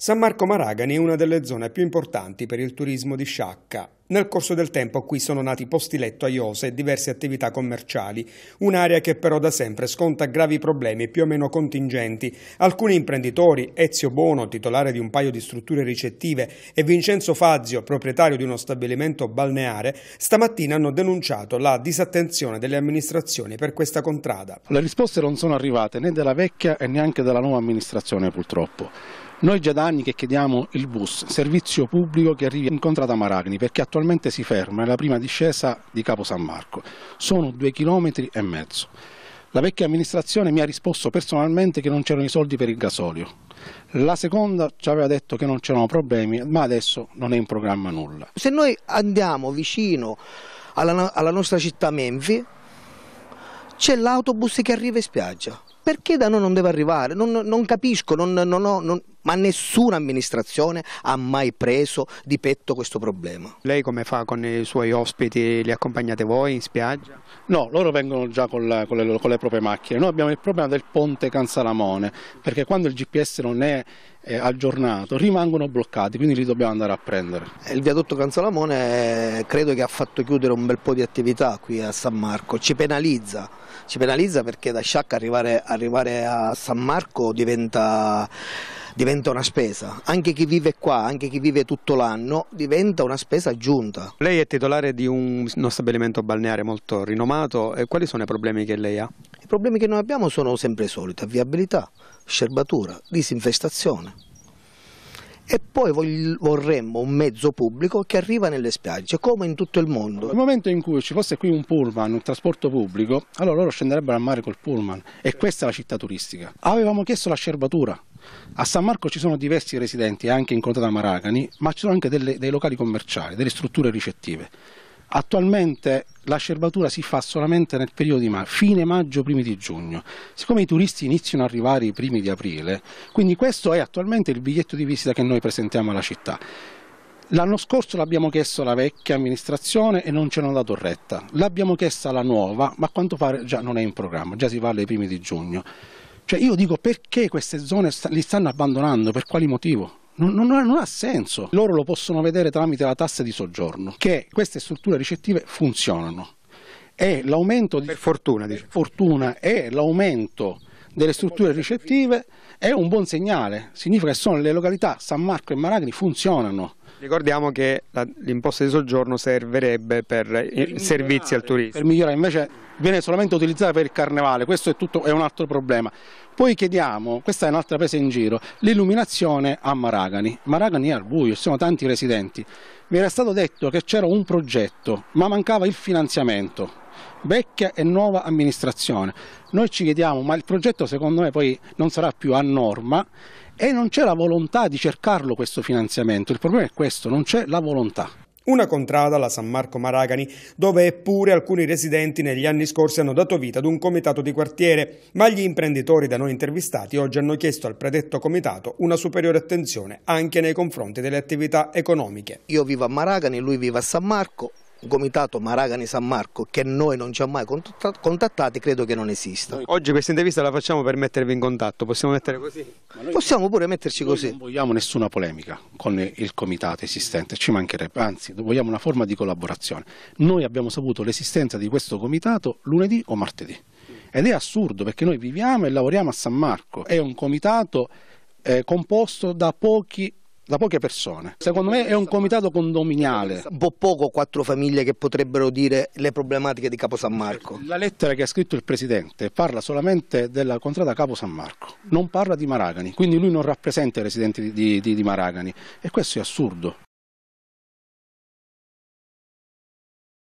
San Marco Maragani è una delle zone più importanti per il turismo di Sciacca. Nel corso del tempo qui sono nati posti letto a IOSA e diverse attività commerciali, un'area che però da sempre sconta gravi problemi più o meno contingenti. Alcuni imprenditori, Ezio Bono, titolare di un paio di strutture ricettive, e Vincenzo Fazio, proprietario di uno stabilimento balneare, stamattina hanno denunciato la disattenzione delle amministrazioni per questa contrada. Le risposte non sono arrivate né della vecchia e neanche della nuova amministrazione purtroppo. Noi già da anni che chiediamo il bus, servizio pubblico che arrivi in contrada Maragni, perché attualmente attualmente si ferma nella prima discesa di Capo San Marco. Sono due chilometri e mezzo. La vecchia amministrazione mi ha risposto personalmente che non c'erano i soldi per il gasolio. La seconda ci aveva detto che non c'erano problemi, ma adesso non è in programma nulla. Se noi andiamo vicino alla, alla nostra città Menfi, c'è l'autobus che arriva in spiaggia. Perché da noi non deve arrivare? Non, non capisco, non, non, ho, non ma nessuna amministrazione ha mai preso di petto questo problema. Lei come fa con i suoi ospiti? Li accompagnate voi in spiaggia? No, loro vengono già con, la, con, le, con le, proprie macchine. Noi abbiamo il problema del ponte Cansalamone, perché quando il GPS non è aggiornato rimangono bloccati, quindi li dobbiamo andare a prendere. Eh, il viadotto Cansalamone eh, credo che ha fatto chiudere un bel po' di attività qui a San Marco, ci penalizza, ci penalizza perché da Sciacca arrivare, arrivare a San Marco diventa diventa una spesa. Anche chi vive qua, anche chi vive tutto l'anno, diventa una spesa aggiunta. Lei è titolare di uno stabilimento balneare molto rinomato. E quali sono i problemi che lei ha? I problemi che noi abbiamo sono sempre i soliti, viabilità, scerbatura, disinfestazione. E poi vorremmo un mezzo pubblico che arriva nelle spiagge, come in tutto il mondo. Nel momento in cui ci fosse qui un pullman, un trasporto pubblico, allora loro scenderebbero al mare col pullman e questa è la città turistica. Avevamo chiesto la scerbatura, a San Marco ci sono diversi residenti, anche in Contata Maragani, ma ci sono anche delle, dei locali commerciali, delle strutture ricettive. Attualmente la scerbatura si fa solamente nel periodo di ma fine maggio, primi di giugno. Siccome i turisti iniziano ad arrivare i primi di aprile, quindi questo è attualmente il biglietto di visita che noi presentiamo alla città. L'anno scorso l'abbiamo chiesto alla vecchia amministrazione e non ci hanno dato retta. L'abbiamo chiesta alla nuova, ma a quanto pare già non è in programma, già si va dei primi di giugno. Cioè io dico perché queste zone li stanno abbandonando, per quali motivo? Non, non, non, ha senso. Loro lo possono vedere tramite la tassa di soggiorno, che queste strutture ricettive funzionano. E l'aumento di... Per fortuna, per fortuna e l'aumento delle strutture ricettive è un buon segnale, significa che sono le località San Marco e Maragni funzionano. Ricordiamo che l'imposta di soggiorno servirebbe per, per servizi al turismo. Per migliorare invece viene solamente utilizzata per il carnevale, questo è, tutto, è un altro problema. Poi chiediamo, questa è un'altra presa in giro, l'illuminazione a Maragani. Maragani è al buio, ci sono tanti residenti. Mi era stato detto che c'era un progetto, ma mancava il finanziamento vecchia e nuova amministrazione. Noi ci chiediamo, ma il progetto secondo me poi non sarà più a norma e non c'è la volontà di cercarlo questo finanziamento, il problema è questo, non c'è la volontà. Una contrada, la San Marco Maragani, dove eppure alcuni residenti negli anni scorsi hanno dato vita ad un comitato di quartiere, ma gli imprenditori da noi intervistati oggi hanno chiesto al predetto comitato una superiore attenzione anche nei confronti delle attività economiche. Io vivo a Maragani, lui vive a San Marco, Comitato Maragani San Marco che noi non ci ha mai contattati credo che non esista. Oggi questa intervista la facciamo per mettervi in contatto, possiamo mettere così? Possiamo pure metterci così. Non vogliamo nessuna polemica con il comitato esistente, ci mancherebbe, anzi vogliamo una forma di collaborazione. Noi abbiamo saputo l'esistenza di questo comitato lunedì o martedì ed è assurdo perché noi viviamo e lavoriamo a San Marco, è un comitato eh, composto da pochi da poche persone. Secondo me è un comitato condominiale. Un poco quattro famiglie che potrebbero dire le problematiche di Capo San Marco. La lettera che ha scritto il Presidente parla solamente della contrada Capo San Marco, non parla di Maragani, quindi lui non rappresenta i residenti di, di, di Maragani e questo è assurdo.